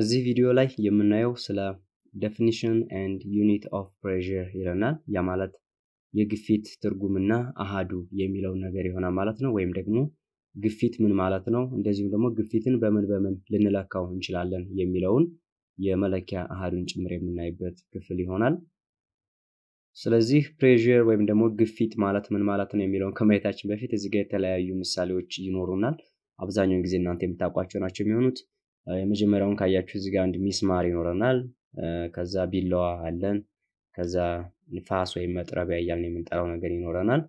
እዚህ ቪዲዮ ላይ የምናየው ስለ ዴፊኒሽን ኤንድ ዩኒት ኦፍ ፕሬር ይለናል። ያ ማለት የግፊት ትርጉምና አሃዱ የሚለው ነገር ይሆናል ማለት ነው። ወይም ደግሞ ግፊት ምን ማለት ነው፣ እንደዚሁም ደግሞ ግፊትን በምን በምን ልንለካው እንችላለን የሚለውን የመለኪያ አሃዱን ጭምር የምናይበት ክፍል ይሆናል። ስለዚህ ፕሬር ወይም ደግሞ ግፊት ማለት ምን ማለት ነው የሚለውን ከማየታችን በፊት እዚህ ጋር የተለያዩ ምሳሌዎች ይኖሩናል። አብዛኛውን ጊዜ እናንተ የምታውቋቸው ናቸው የሚሆኑት የመጀመሪያውን ካያችሁ እዚህ ጋር አንድ ሚስማር ይኖረናል። ከዛ ቢላዋ አለን። ከዛ ንፋስ ወይም መጥረቢያ እያልን የምንጠራው ነገር ይኖረናል።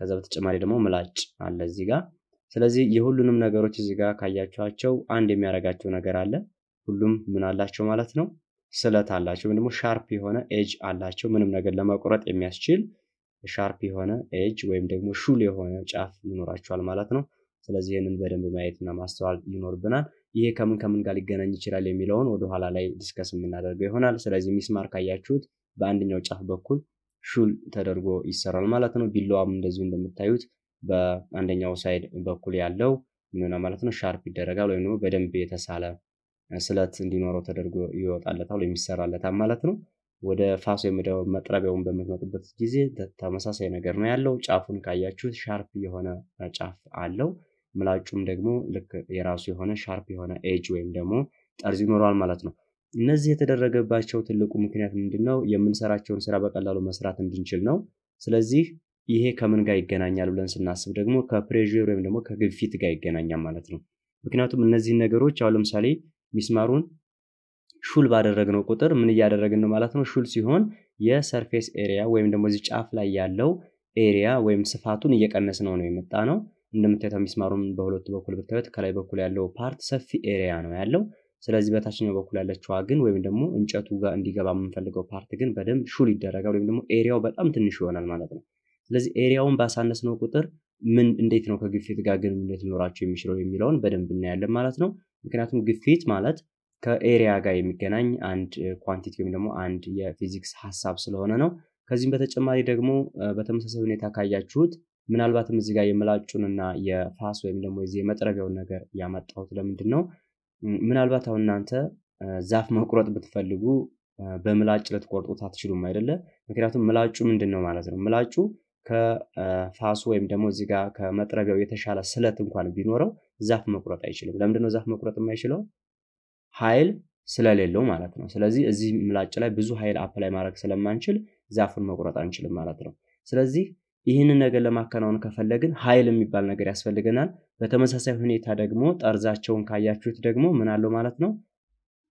ከዛ በተጨማሪ ደግሞ ምላጭ አለ እዚህ ጋር። ስለዚህ የሁሉንም ነገሮች እዚህ ጋር ካያችኋቸው አንድ የሚያደርጋቸው ነገር አለ። ሁሉም ምን አላቸው ማለት ነው ስለት አላቸው ወይም ደግሞ ሻርፕ የሆነ ኤጅ አላቸው። ምንም ነገር ለመቁረጥ የሚያስችል ሻርፕ የሆነ ኤጅ ወይም ደግሞ ሹል የሆነ ጫፍ ይኖራቸዋል ማለት ነው። ስለዚህ ይህንን በደንብ ማየትና ማስተዋል ይኖርብናል። ይሄ ከምን ከምን ጋር ሊገናኝ ይችላል የሚለውን ወደኋላ ላይ ዲስከስ የምናደርገው ይሆናል። ስለዚህ ሚስማር ካያችሁት በአንደኛው ጫፍ በኩል ሹል ተደርጎ ይሰራል ማለት ነው። ቢላዋም እንደዚሁ እንደምታዩት በአንደኛው ሳይድ በኩል ያለው ምንሆነ ማለት ነው ሻርፕ ይደረጋል ወይም ደግሞ በደንብ የተሳለ ስለት እንዲኖረው ተደርጎ ይወጣለታል ወይም ይሰራለታል ማለት ነው። ወደ ፋስ ወይም ደግሞ መጥረቢያውን በምትመጡበት ጊዜ ተመሳሳይ ነገር ነው ያለው። ጫፉን ካያችሁት ሻርፕ የሆነ ጫፍ አለው። ምላጩም ደግሞ ልክ የራሱ የሆነ ሻርፕ የሆነ ኤጅ ወይም ደግሞ ጠርዝ ይኖረዋል ማለት ነው። እነዚህ የተደረገባቸው ትልቁ ምክንያት ምንድን ነው? የምንሰራቸውን ስራ በቀላሉ መስራት እንድንችል ነው። ስለዚህ ይሄ ከምን ጋር ይገናኛል ብለን ስናስብ ደግሞ ከፕሬዥር ወይም ደግሞ ከግፊት ጋር ይገናኛል ማለት ነው። ምክንያቱም እነዚህን ነገሮች አሁን ለምሳሌ ሚስማሩን ሹል ባደረግነው ቁጥር ምን እያደረግን ነው ማለት ነው? ሹል ሲሆን የሰርፌስ ኤሪያ ወይም ደግሞ እዚህ ጫፍ ላይ ያለው ኤሪያ ወይም ስፋቱን እየቀነስ ነው ነው የመጣ ነው። እንደምታዩት ሚስማሩን በሁለቱ በኩል ብታዩት ከላይ በኩል ያለው ፓርት ሰፊ ኤሪያ ነው ያለው። ስለዚህ በታችኛው በኩል ያለችዋ ግን ወይም ደግሞ እንጨቱ ጋር እንዲገባ የምንፈልገው ፓርት ግን በደንብ ሹል ይደረጋል ወይም ደግሞ ኤሪያው በጣም ትንሽ ይሆናል ማለት ነው። ስለዚህ ኤሪያውን ባሳነስ ነው ቁጥር ምን እንዴት ነው ከግፊት ጋር ግንኙነት ሊኖራቸው የሚችለው የሚለውን በደንብ እናያለን ማለት ነው። ምክንያቱም ግፊት ማለት ከኤሪያ ጋር የሚገናኝ አንድ ኳንቲቲ ወይም ደግሞ አንድ የፊዚክስ ሀሳብ ስለሆነ ነው። ከዚህም በተጨማሪ ደግሞ በተመሳሳይ ሁኔታ ካያችሁት ምናልባትም እዚህ ጋር የምላጩንና የፋስ ወይም ደግሞ የዚህ የመጥረቢያውን ነገር ያመጣሁት ለምንድን ነው? ምናልባት አሁን እናንተ ዛፍ መቁረጥ ብትፈልጉ በምላጭ ልትቆርጡት አትችሉም አይደለ? ምክንያቱም ምላጩ ምንድን ነው ማለት ነው ምላጩ ከፋሱ ወይም ደግሞ እዚህ ጋር ከመጥረቢያው የተሻለ ስለት እንኳን ቢኖረው ዛፍ መቁረጥ አይችልም። ለምንድነው ዛፍ መቁረጥ የማይችለው? ኃይል ስለሌለው ማለት ነው። ስለዚህ እዚህ ምላጭ ላይ ብዙ ኃይል አፕላይ ማድረግ ስለማንችል ዛፉን መቁረጥ አንችልም ማለት ነው። ስለዚህ ይህንን ነገር ለማከናወን ከፈለግን ኃይል የሚባል ነገር ያስፈልገናል። በተመሳሳይ ሁኔታ ደግሞ ጠርዛቸውን ካያችሁት ደግሞ ምን አለው ማለት ነው።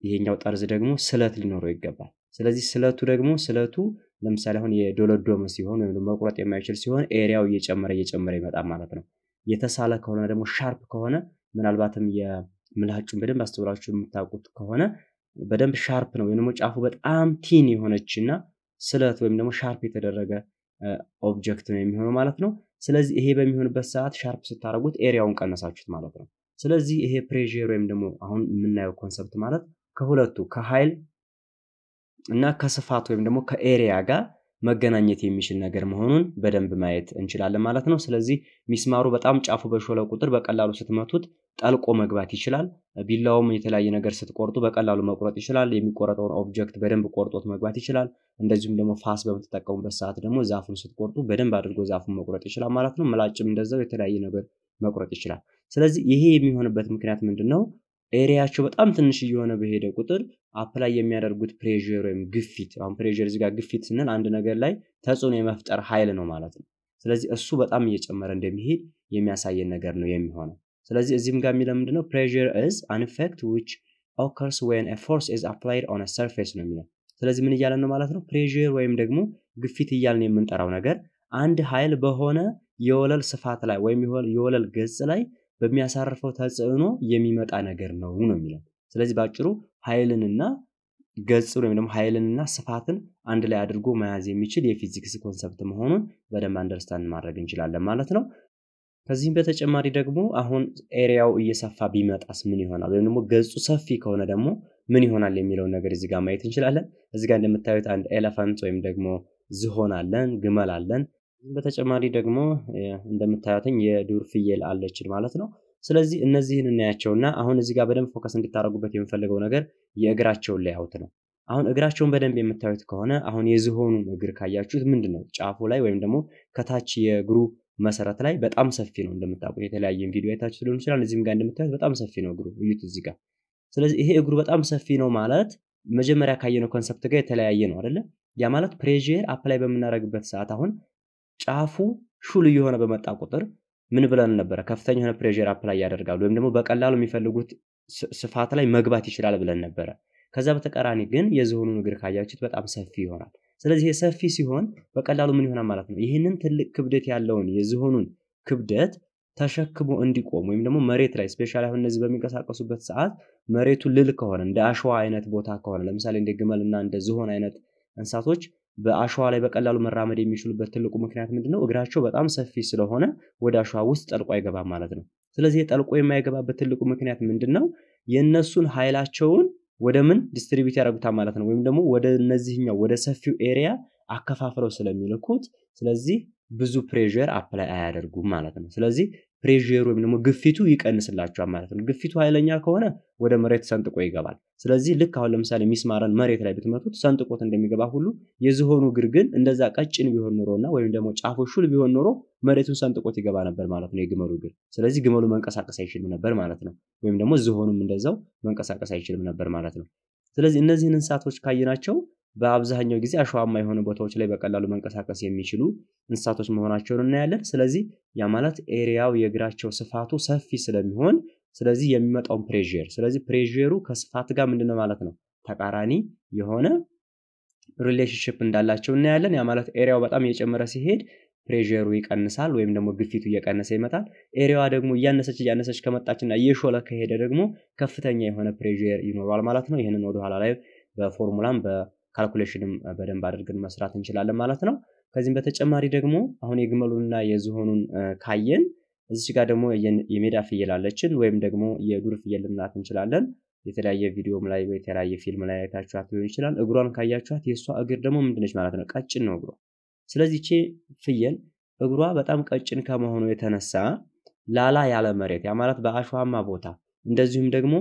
ይሄኛው ጠርዝ ደግሞ ስለት ሊኖረው ይገባል። ስለዚህ ስለቱ ደግሞ ስለቱ ለምሳሌ አሁን የዶለዶመ ሲሆን ወይም መቁረጥ የማይችል ሲሆን ኤሪያው እየጨመረ እየጨመረ ይመጣል ማለት ነው። የተሳለ ከሆነ ደግሞ ሻርፕ ከሆነ ምናልባትም የምላጩን በደንብ አስተውላችሁ የምታውቁት ከሆነ በደንብ ሻርፕ ነው ወይም ደግሞ ጫፉ በጣም ቲን የሆነች እና ስለት ወይም ደግሞ ሻርፕ የተደረገ ኦብጀክት ነው የሚሆነው ማለት ነው። ስለዚህ ይሄ በሚሆንበት ሰዓት ሻርፕ ስታደረጉት ኤሪያውን ቀነሳችሁት ማለት ነው። ስለዚህ ይሄ ፕሬር ወይም ደግሞ አሁን የምናየው ኮንሰፕት ማለት ከሁለቱ ከኃይል እና ከስፋት ወይም ደግሞ ከኤሪያ ጋር መገናኘት የሚችል ነገር መሆኑን በደንብ ማየት እንችላለን ማለት ነው። ስለዚህ ሚስማሩ በጣም ጫፉ በሾለ ቁጥር በቀላሉ ስትመቱት ጠልቆ መግባት ይችላል። ቢላውም የተለያየ ነገር ስትቆርጡ በቀላሉ መቁረጥ ይችላል። የሚቆረጠውን ኦብጀክት በደንብ ቆርጦት መግባት ይችላል። እንደዚሁም ደግሞ ፋስ በምትጠቀሙበት ሰዓት ደግሞ ዛፉን ስትቆርጡ በደንብ አድርጎ ዛፉን መቁረጥ ይችላል ማለት ነው። ምላጭም እንደዛው የተለያየ ነገር መቁረጥ ይችላል። ስለዚህ ይሄ የሚሆንበት ምክንያት ምንድን ነው? ኤሪያቸው በጣም ትንሽ እየሆነ በሄደ ቁጥር አፕላይ የሚያደርጉት ፕሬር ወይም ግፊት አሁን ፕሬር እዚህ ግፊት ስንል አንድ ነገር ላይ ተጽዕኖ የመፍጠር ኃይል ነው ማለት ነው። ስለዚህ እሱ በጣም እየጨመረ እንደሚሄድ የሚያሳየን ነገር ነው የሚሆነው። ስለዚህ እዚህም ጋር የሚለው ምንድነው? ፕሬር ኢዝ አንፌክት ኢፌክት ዊች ኦከርስ ፎርስ ኢዝ አፕላይድ ኦን ሰርፌስ ነው የሚለው። ስለዚህ ምን እያለን ነው ማለት ነው? ፕሬር ወይም ደግሞ ግፊት እያልን የምንጠራው ነገር አንድ ኃይል በሆነ የወለል ስፋት ላይ ወይም የወለል ገጽ ላይ በሚያሳርፈው ተጽዕኖ የሚመጣ ነገር ነው ነው የሚለው ስለዚህ በአጭሩ ኃይልንና ገጽን ወይም ደግሞ ኃይልንና ስፋትን አንድ ላይ አድርጎ መያዝ የሚችል የፊዚክስ ኮንሰፕት መሆኑን በደንብ አንደርስታንድ ማድረግ እንችላለን ማለት ነው። ከዚህም በተጨማሪ ደግሞ አሁን ኤሪያው እየሰፋ ቢመጣስ ምን ይሆናል? ወይም ደግሞ ገጹ ሰፊ ከሆነ ደግሞ ምን ይሆናል የሚለውን ነገር እዚህ ጋር ማየት እንችላለን። እዚህ ጋር እንደምታዩት አንድ ኤሌፋንት ወይም ደግሞ ዝሆን አለን፣ ግመል አለን። በተጨማሪ ደግሞ እንደምታዩትኝ የዱር ፍየል አለችን ማለት ነው። ስለዚህ እነዚህን እናያቸውና አሁን እዚህ ጋር በደንብ ፎከስ እንድታደረጉበት የምፈልገው ነገር የእግራቸውን ሌያውት ነው። አሁን እግራቸውን በደንብ የምታዩት ከሆነ አሁን የዝሆኑ እግር ካያችሁት ምንድን ነው ጫፉ ላይ ወይም ደግሞ ከታች የእግሩ መሰረት ላይ በጣም ሰፊ ነው። እንደምታውቁት የተለያየ ቪዲዮ አይታችሁ ሊሆን ይችላል። እዚህም ጋር እንደምታዩት በጣም ሰፊ ነው እግሩ፣ እዩት እዚህ ጋር። ስለዚህ ይሄ እግሩ በጣም ሰፊ ነው ማለት መጀመሪያ ካየነው ኮንሰፕት ጋር የተለያየ ነው አይደለ? ያ ማለት ፕሬር አፕላይ በምናደርግበት ሰዓት አሁን ጫፉ ሹል እየሆነ በመጣ ቁጥር ምን ብለን ነበረ? ከፍተኛ የሆነ ፕሬር አፕላይ ያደርጋሉ ወይም ደግሞ በቀላሉ የሚፈልጉት ስፋት ላይ መግባት ይችላል ብለን ነበረ። ከዛ በተቃራኒ ግን የዝሆኑን እግር ካያችት በጣም ሰፊ ይሆናል። ስለዚህ ሰፊ ሲሆን በቀላሉ ምን ይሆናል ማለት ነው? ይህንን ትልቅ ክብደት ያለውን የዝሆኑን ክብደት ተሸክሞ እንዲቆም ወይም ደግሞ መሬት ላይ ስፔሻል አሁን እነዚህ በሚንቀሳቀሱበት ሰዓት መሬቱ ልል ከሆነ እንደ አሸዋ አይነት ቦታ ከሆነ ለምሳሌ እንደ ግመልና እንደ ዝሆን አይነት እንስሳቶች በአሸዋ ላይ በቀላሉ መራመድ የሚችሉበት ትልቁ ምክንያት ምንድነው? እግራቸው በጣም ሰፊ ስለሆነ ወደ አሸዋ ውስጥ ጠልቆ አይገባም ማለት ነው። ስለዚህ ጠልቆ የማይገባበት ትልቁ ምክንያት ምንድነው? የእነሱን ኃይላቸውን ወደ ምን ዲስትሪቢዩት ያደርጉታል ማለት ነው። ወይም ደግሞ ወደ እነዚህኛው ወደ ሰፊው ኤሪያ አከፋፍለው ስለሚልኩት ስለዚህ ብዙ ፕሬር አፕላይ አያደርጉም ማለት ነው። ስለዚህ ፕሬሩ ወይም ደግሞ ግፊቱ ይቀንስላቸዋል ማለት ነው። ግፊቱ ኃይለኛ ከሆነ ወደ መሬት ሰንጥቆ ይገባል። ስለዚህ ልክ አሁን ለምሳሌ ሚስማረን መሬት ላይ ብትመቱት ሰንጥቆት እንደሚገባ ሁሉ የዝሆኑ እግር ግን እንደዛ ቀጭን ቢሆን እና ወይም ደግሞ ጫፎ ሹል ቢሆን ኖሮ መሬቱን ሰንጥቆት ይገባ ነበር ማለት ነው የግመሉ እግር። ስለዚህ ግመሉ መንቀሳቀስ አይችልም ነበር ማለት ነው። ወይም ደግሞ ዝሆኑም እንደዛው መንቀሳቀስ አይችልም ነበር ማለት ነው። ስለዚህ እነዚህን እንስሳቶች ካየናቸው በአብዛኛው ጊዜ አሸዋማ የሆኑ ቦታዎች ላይ በቀላሉ መንቀሳቀስ የሚችሉ እንስሳቶች መሆናቸውን እናያለን። ስለዚህ ያ ማለት ኤሪያው የእግራቸው ስፋቱ ሰፊ ስለሚሆን ስለዚህ የሚመጣውን ፕሬር ስለዚህ ፕሬሩ ከስፋት ጋር ምንድነው ማለት ነው ተቃራኒ የሆነ ሪሌሽንሽፕ እንዳላቸው እናያለን። ያ ማለት ኤሪያው በጣም እየጨመረ ሲሄድ ፕሬሩ ይቀንሳል ወይም ደግሞ ግፊቱ እየቀነሰ ይመጣል። ኤሪያዋ ደግሞ እያነሰች እያነሰች ከመጣችና እየሾለ ከሄደ ደግሞ ከፍተኛ የሆነ ፕሬር ይኖረዋል ማለት ነው። ይህንን ወደኋላ ላይ በፎርሙላም ካልኩሌሽንም በደንብ አድርገን መስራት እንችላለን ማለት ነው። ከዚህም በተጨማሪ ደግሞ አሁን የግመሉንና የዝሆኑን ካየን እዚች ጋር ደግሞ የሜዳ ፍየል አለችን ወይም ደግሞ የዱር ፍየል ልናት እንችላለን። የተለያየ ቪዲዮም ላይ የተለያየ ፊልም ላይ አይታችኋት ሊሆን ይችላል። እግሯን ካያችኋት የእሷ እግር ደግሞ ምንድነች ማለት ነው? ቀጭን ነው እግሯ። ስለዚህ ፍየል እግሯ በጣም ቀጭን ከመሆኑ የተነሳ ላላ ያለ መሬት ያ ማለት በአሸዋማ ቦታ እንደዚሁም ደግሞ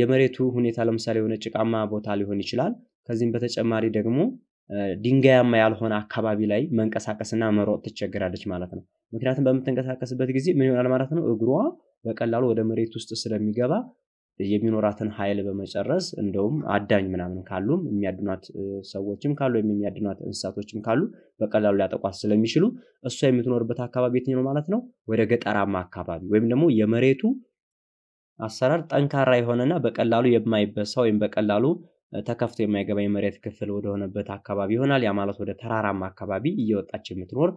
የመሬቱ ሁኔታ ለምሳሌ የሆነ ጭቃማ ቦታ ሊሆን ይችላል። ከዚህም በተጨማሪ ደግሞ ድንጋያማ ያልሆነ አካባቢ ላይ መንቀሳቀስና መሮጥ ትቸገራለች ማለት ነው። ምክንያቱም በምትንቀሳቀስበት ጊዜ ምን ይሆናል ማለት ነው፣ እግሯ በቀላሉ ወደ መሬት ውስጥ ስለሚገባ የሚኖራትን ሀይል በመጨረስ እንደውም አዳኝ ምናምን ካሉም የሚያድኗት ሰዎችም ካሉ ወይም የሚያድኗት እንስሳቶችም ካሉ በቀላሉ ሊያጠቋት ስለሚችሉ እሷ የምትኖርበት አካባቢ የትኛው ማለት ነው ወደ ገጠራማ አካባቢ ወይም ደግሞ የመሬቱ አሰራር ጠንካራ የሆነና በቀላሉ የማይበሳ ወይም በቀላሉ ተከፍቶ የማይገባ የመሬት ክፍል ወደሆነበት አካባቢ ይሆናል። ያ ማለት ወደ ተራራማ አካባቢ እየወጣች የምትኖር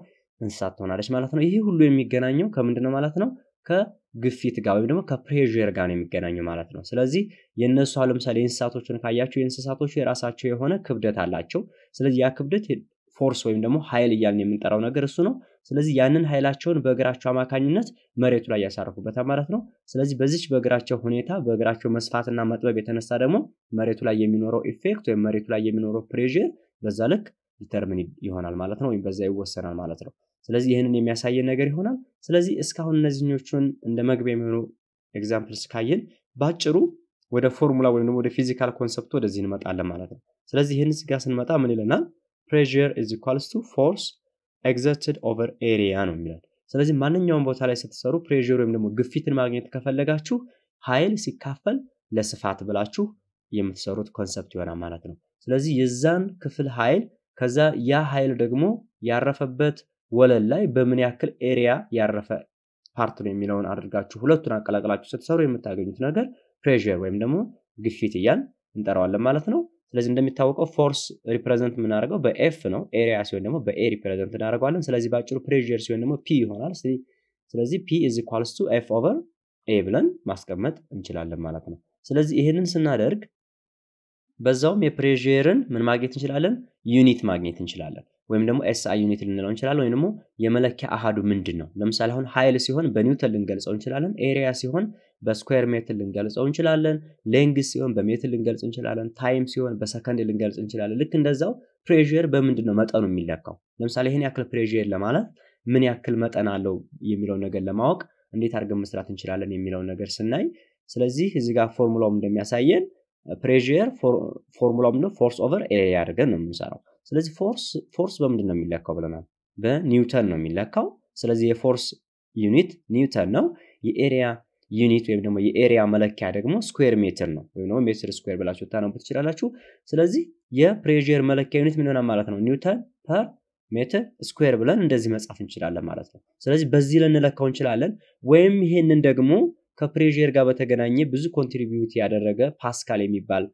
እንስሳት ትሆናለች ማለት ነው። ይህ ሁሉ የሚገናኘው ከምንድነው ነው ማለት ነው? ከግፊት ጋር ወይም ደግሞ ከፕሬር ጋር ነው የሚገናኘው ማለት ነው። ስለዚህ የእነሱ ለምሳሌ የእንስሳቶችን ካያቸው የእንስሳቶቹ የራሳቸው የሆነ ክብደት አላቸው። ስለዚህ ያ ክብደት ፎርስ ወይም ደግሞ ኃይል እያልን የምንጠራው ነገር እሱ ነው። ስለዚህ ያንን ኃይላቸውን በእግራቸው አማካኝነት መሬቱ ላይ ያሳርፉበታል ማለት ነው። ስለዚህ በዚች በእግራቸው ሁኔታ በእግራቸው መስፋትና መጥበብ የተነሳ ደግሞ መሬቱ ላይ የሚኖረው ኢፌክት ወይም መሬቱ ላይ የሚኖረው ፕሬዥር በዛ ልክ ዲተርሚን ይሆናል ማለት ነው፣ ወይም በዛ ይወሰናል ማለት ነው። ስለዚህ ይህንን የሚያሳየን ነገር ይሆናል። ስለዚህ እስካሁን እነዚህኞቹን እንደ መግቢያ የሚሆኑ ኤግዛምፕልስ ካየን ባጭሩ ወደ ፎርሙላ ወይም ደግሞ ወደ ፊዚካል ኮንሰፕቱ ወደዚህ እንመጣለን ማለት ነው። ስለዚህ ይህን ስጋ ስንመጣ ምን ይለናል? ፕሬር ኢዝ ኢኳልስ ቱ ፎርስ ኤግዘርትድ ኦቨር ኤሪያ ነው የሚላል። ስለዚህ ማንኛውም ቦታ ላይ ስትሰሩ ፕሬር ወይም ደግሞ ግፊትን ማግኘት ከፈለጋችሁ ኃይል ሲካፈል ለስፋት ብላችሁ የምትሰሩት ኮንሰፕት ይሆናል ማለት ነው። ስለዚህ የዛን ክፍል ኃይል ከዛ ያ ኃይል ደግሞ ያረፈበት ወለል ላይ በምን ያክል ኤሪያ ያረፈ ፓርት ነው የሚለውን አድርጋችሁ ሁለቱን አቀላቅላችሁ ስትሰሩ የምታገኙት ነገር ፕሬር ወይም ደግሞ ግፊት እያን እንጠራዋለን ማለት ነው። ስለዚህ እንደሚታወቀው ፎርስ ሪፕሬዘንት የምናደርገው በኤፍ ነው። ኤሪያ ሲሆን ደግሞ በኤ ሪፕሬዘንት እናደርገዋለን። ስለዚህ በአጭሩ ፕሬር ሲሆን ደግሞ ፒ ይሆናል። ስለዚህ ፒ ኢዝ ኳልስ ቱ ኤፍ ኦቨር ኤ ብለን ማስቀመጥ እንችላለን ማለት ነው። ስለዚህ ይህንን ስናደርግ በዛውም የፕሬርን ምን ማግኘት እንችላለን? ዩኒት ማግኘት እንችላለን። ወይም ደግሞ ኤስአይ ዩኒት ልንለው እንችላለን። ወይም ደግሞ የመለኪያ አሃዱ ምንድን ነው? ለምሳሌ አሁን ኃይል ሲሆን በኒውተን ልንገልጸው እንችላለን። ኤሪያ ሲሆን በስኩዌር ሜትር ልንገልጸው እንችላለን። ሌንግ ሲሆን በሜትር ልንገልጽ እንችላለን። ታይም ሲሆን በሰከንድ ልንገልጽ እንችላለን። ልክ እንደዛው ፕሬር በምንድን ነው መጠኑ የሚለካው? ለምሳሌ ይህን ያክል ፕሬር ለማለት ምን ያክል መጠን አለው የሚለው ነገር ለማወቅ እንዴት አድርገን መስራት እንችላለን የሚለውን ነገር ስናይ፣ ስለዚህ እዚህ ጋር ፎርሙላውም እንደሚያሳየን ፕሬር ፎርሙላው ፎርስ ኦቨር ኤሪያ አድርገን ነው የምንሰራው። ስለዚህ ፎርስ ፎርስ በምንድን ነው የሚለካው ብለናል። በኒውተን ነው የሚለካው። ስለዚህ የፎርስ ዩኒት ኒውተን ነው። የኤሪያ ዩኒት ወይም ደግሞ የኤሪያ መለኪያ ደግሞ ስኩዌር ሜትር ነው፣ ወይም ደግሞ ሜትር ስኩዌር ብላችሁ ታነቡ ትችላላችሁ። ስለዚህ የፕሬር መለኪያ ዩኒት ምን ሆና ማለት ነው? ኒውተን ፐር ሜትር ስኩዌር ብለን እንደዚህ መጻፍ እንችላለን ማለት ነው። ስለዚህ በዚህ ልንለካው እንችላለን። ወይም ይሄንን ደግሞ ከፕሬር ጋር በተገናኘ ብዙ ኮንትሪቢዩት ያደረገ ፓስካል የሚባል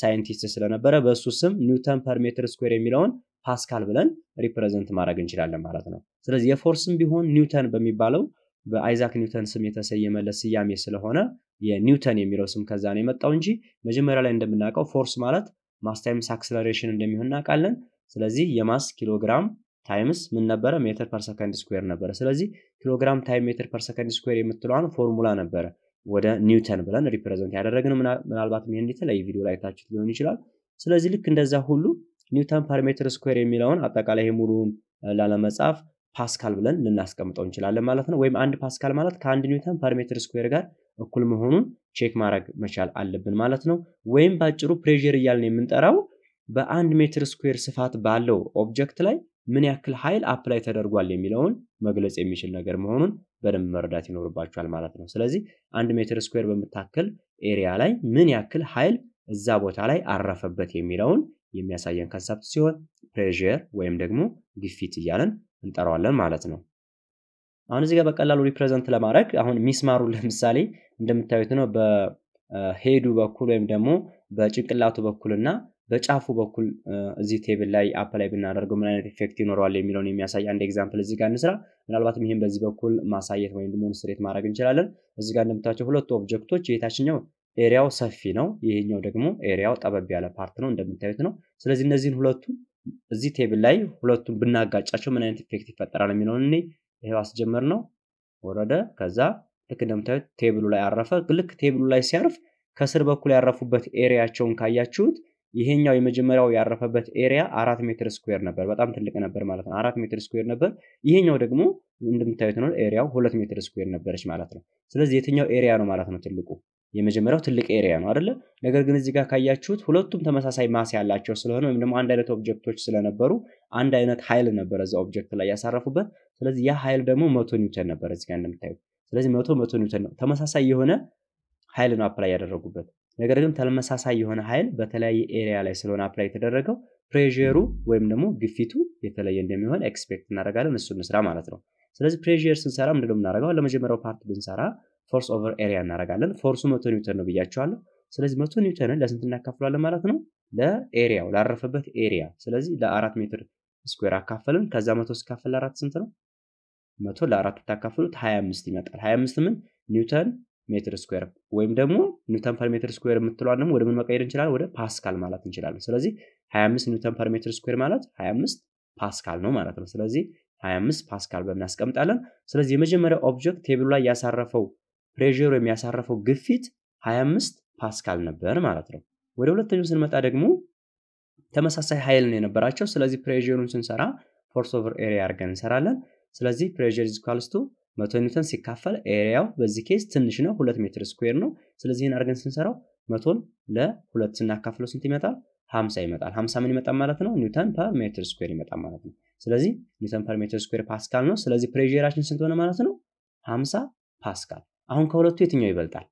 ሳይንቲስት ስለነበረ በእሱ ስም ኒውተን ፐር ሜትር ስኩዌር የሚለውን ፓስካል ብለን ሪፕሬዘንት ማድረግ እንችላለን ማለት ነው። ስለዚህ የፎርስም ቢሆን ኒውተን በሚባለው በአይዛክ ኒውተን ስም የተሰየመለት ስያሜ ስለሆነ የኒውተን የሚለው ስም ከዛ ነው የመጣው እንጂ መጀመሪያ ላይ እንደምናውቀው ፎርስ ማለት ማስ ታይምስ አክስለሬሽን እንደሚሆን እናውቃለን። ስለዚህ የማስ ኪሎግራም ታይምስ ምን ነበረ? ሜትር ፐር ሰከንድ ስኩር ነበረ። ስለዚህ ኪሎግራም ታይም ሜትር ፐር ሰከንድ ስኩር የምትለዋን ፎርሙላ ነበረ ወደ ኒውተን ብለን ሪፕሬዘንት ያደረግነው ምናልባት ይህን የተለያየ ቪዲዮ ላይ ታችሁት ሊሆን ይችላል። ስለዚህ ልክ እንደዛ ሁሉ ኒውተን ፐር ስኩዌር የሚለውን አጠቃላይ ሙሉውን ላለመጻፍ ፓስካል ብለን ልናስቀምጠው እንችላለን ማለት ነው። ወይም አንድ ፓስካል ማለት ከአንድ ኒውተን ፐር ስኩዌር ጋር እኩል መሆኑን ቼክ ማድረግ መቻል አለብን ማለት ነው። ወይም በአጭሩ ፕሬዥር እያልን የምንጠራው በአንድ ሜትር ስኩዌር ስፋት ባለው ኦብጀክት ላይ ምን ያክል ኃይል አፕላይ ተደርጓል የሚለውን መግለጽ የሚችል ነገር መሆኑን በደንብ መረዳት ይኖርባቸዋል ማለት ነው። ስለዚህ አንድ ሜትር ስኩዌር በምታክል ኤሪያ ላይ ምን ያክል ኃይል እዛ ቦታ ላይ አረፈበት የሚለውን የሚያሳየን ከንሰፕት ሲሆን ፕሬር ወይም ደግሞ ግፊት እያለን እንጠራዋለን ማለት ነው። አሁን እዚህ ጋር በቀላሉ ሪፕሬዘንት ለማድረግ አሁን ሚስማሩ ለምሳሌ እንደምታዩት ነው በሄዱ በኩል ወይም ደግሞ በጭንቅላቱ በኩልና በጫፉ በኩል እዚህ ቴብል ላይ አፕ ላይ ብናደርገው ምን አይነት ኢፌክት ይኖረዋል የሚለውን የሚያሳይ አንድ ኤግዛምፕል እዚህ ጋር እንስራ። ምናልባትም ይህም በዚህ በኩል ማሳየት ወይም ደግሞ ማድረግ እንችላለን። እዚህ ጋር እንደምታቸው ሁለቱ ኦብጀክቶች የታችኛው ኤሪያው ሰፊ ነው፣ ይህኛው ደግሞ ኤሪያው ጠበብ ያለ ፓርት ነው እንደምታዩት ነው። ስለዚህ እነዚህን ሁለቱ እዚህ ቴብል ላይ ሁለቱን ብናጋጫቸው ምን አይነት ኢፌክት ይፈጠራል የሚለውን እኔ ይሄው አስጀምር ነው። ወረደ፣ ከዛ ልክ እንደምታዩት ቴብሉ ላይ አረፈ። ልክ ቴብሉ ላይ ሲያርፍ ከስር በኩል ያረፉበት ኤሪያቸውን ካያችሁት ይሄኛው የመጀመሪያው ያረፈበት ኤሪያ አራት ሜትር ስኩዌር ነበር። በጣም ትልቅ ነበር ማለት ነው። አራት ሜትር ስኩዌር ነበር። ይሄኛው ደግሞ እንደምታዩት ነው። ኤሪያው ሁለት ሜትር ስኩዌር ነበረች ማለት ነው። ስለዚህ የትኛው ኤሪያ ነው ማለት ነው ትልቁ? የመጀመሪያው ትልቅ ኤሪያ ነው አደለ ነገር ግን እዚህ ጋር ካያችሁት ሁለቱም ተመሳሳይ ማስ ያላቸው ስለሆነ ወይም ደግሞ አንድ አይነት ኦብጀክቶች ስለነበሩ አንድ አይነት ኃይል ነበር እዛ ኦብጀክት ላይ ያሳረፉበት። ስለዚህ ያ ኃይል ደግሞ መቶ ኒውተን ነበር እዚጋ እንደምታዩት። ስለዚህ መቶ መቶ ኒውተን ነው። ተመሳሳይ የሆነ ሀይል ነው አፕላይ ያደረጉበት። ነገር ግን ተመሳሳይ የሆነ ኃይል በተለያየ ኤሪያ ላይ ስለሆነ አፕላይ የተደረገው ፕሬሩ ወይም ደግሞ ግፊቱ የተለየ እንደሚሆን ኤክስፔክት እናደርጋለን። እሱ እንስራ ማለት ነው። ስለዚህ ፕሬር ስንሰራ ምንድ እናደረገው ለመጀመሪያው ፓርት ብንሰራ ፎርስ ኦቨር ኤሪያ እናደርጋለን። ፎርሱ መቶ ኒውተን ነው ብያቸዋለሁ። ስለዚህ መቶ ኒውተንን ለስንት እናካፍሏለን ማለት ነው? ለኤሪያው ላረፈበት ኤሪያ። ስለዚህ ለአራት ሜትር ስኩዌር አካፈልን። ከዛ መቶ ስካፈል ለአራት ስንት ነው? መቶ ለአራት ብታካፍሉት ሀያ አምስት ይመጣል። ሀያ አምስት ምን ኒውተን ሜትር ስኩዌር ወይም ደግሞ ኒውተን ፐር ሜትር ስኩዌር የምትሏን ደግሞ ወደ ምን መቀየር እንችላለን? ወደ ፓስካል ማለት እንችላለን። ስለዚህ 25 ኒውተን ፐር ሜትር ስኩዌር ማለት 25 ፓስካል ነው ማለት ነው። ስለዚህ 25 ፓስካል በምናስቀምጣለን። ስለዚህ የመጀመሪያው ኦብጀክት ቴብሉ ላይ ያሳረፈው ፕሬር ወይም ያሳረፈው ግፊት 25 ፓስካል ነበር ማለት ነው። ወደ ሁለተኛው ስንመጣ ደግሞ ተመሳሳይ ኃይል ነው የነበራቸው። ስለዚህ ፕሬሩን ስንሰራ ፎርስ ኦቨር ኤሪያ አርገን እንሰራለን። ስለዚህ ፕሬር ኢዝ ኢኳልስ ቱ መቶ ኒውተን ሲካፈል ኤሪያው በዚህ ኬስ ትንሽ ነው፣ ሁለት ሜትር ስኩዌር ነው። ስለዚህን አድርገን ስንሰራው መቶን ለሁለት ስናካፍለው ስንት ይመጣል? ሀምሳ ይመጣል። ሀምሳ ምን ይመጣል ማለት ነው? ኒውተን ፐር ሜትር ስኩዌር ይመጣል ማለት ነው። ስለዚህ ኒውተን ፐር ሜትር ስኩዌር ፓስካል ነው። ስለዚህ ፕሬሽራችን ስንት ሆነ ማለት ነው? ሀምሳ ፓስካል። አሁን ከሁለቱ የትኛው ይበልጣል?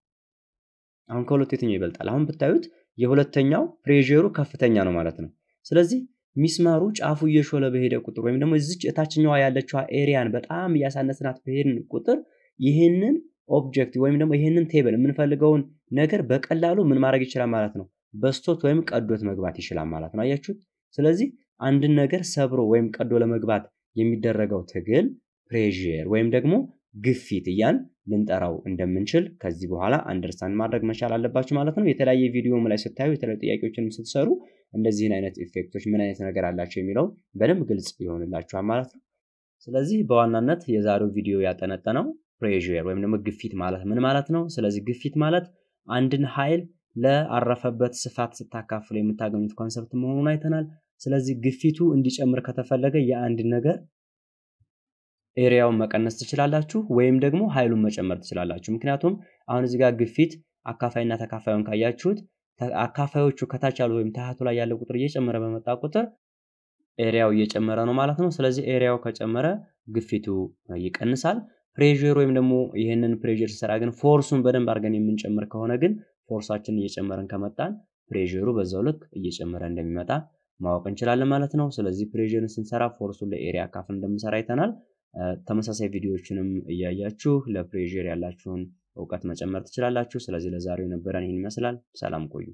አሁን ከሁለቱ የትኛው ይበልጣል? አሁን ብታዩት የሁለተኛው ፕሬሩ ከፍተኛ ነው ማለት ነው። ስለዚህ ሚስማሩ ጫፉ እየሾለ በሄደ ቁጥር ወይም ደግሞ እዚች እታችኛዋ ያለችዋ ኤሪያን በጣም እያሳነስናት በሄድን ቁጥር ይህንን ኦብጀክት ወይም ደግሞ ይህንን ቴብል የምንፈልገውን ነገር በቀላሉ ምን ማድረግ ይችላል ማለት ነው። በስቶት ወይም ቀዶት መግባት ይችላል ማለት ነው። አያችሁት? ስለዚህ አንድን ነገር ሰብሮ ወይም ቀዶ ለመግባት የሚደረገው ትግል ፕሬር ወይም ደግሞ ግፊት እያን ልንጠራው እንደምንችል ከዚህ በኋላ አንደርስታንድ ማድረግ መቻል አለባችሁ ማለት ነው። የተለያየ ቪዲዮም ላይ ስታዩ የተለያዩ ጥያቄዎችን ስትሰሩ እንደዚህን አይነት ኢፌክቶች ምን አይነት ነገር አላቸው የሚለው በደንብ ግልጽ ይሆንላችኋል ማለት ነው። ስለዚህ በዋናነት የዛሬው ቪዲዮ ያጠነጠነው ፕሬር ወይም ደግሞ ግፊት ማለት ምን ማለት ነው? ስለዚህ ግፊት ማለት አንድን ኃይል ለአረፈበት ስፋት ስታካፍሉ የምታገኙት ኮንሰፕት መሆኑን አይተናል። ስለዚህ ግፊቱ እንዲጨምር ከተፈለገ የአንድን ነገር ኤሪያውን መቀነስ ትችላላችሁ፣ ወይም ደግሞ ኃይሉን መጨመር ትችላላችሁ። ምክንያቱም አሁን እዚህ ጋር ግፊት አካፋይና ተካፋዩን ካያችሁት አካፋዮቹ ከታች ያሉ ወይም ታህቱ ላይ ያለው ቁጥር እየጨመረ በመጣ ቁጥር ኤሪያው እየጨመረ ነው ማለት ነው። ስለዚህ ኤሪያው ከጨመረ ግፊቱ ይቀንሳል። ፕሬዥር ወይም ደግሞ ይህንን ፕሬር ሲሰራ ግን ፎርሱን በደንብ አድርገን የምንጨምር ከሆነ ግን ፎርሳችን እየጨመረን ከመጣን ፕሬሩ በዛው ልክ እየጨመረ እንደሚመጣ ማወቅ እንችላለን ማለት ነው። ስለዚህ ፕሬርን ስንሰራ ፎርሱን ለኤሪያ ካፍ እንደምንሰራ አይተናል። ተመሳሳይ ቪዲዮዎችንም እያያችሁ ለፕሬር ያላችሁን እውቀት መጨመር ትችላላችሁ። ስለዚህ ለዛሬው የነበረን ይህን ይመስላል። ሰላም ቆዩ።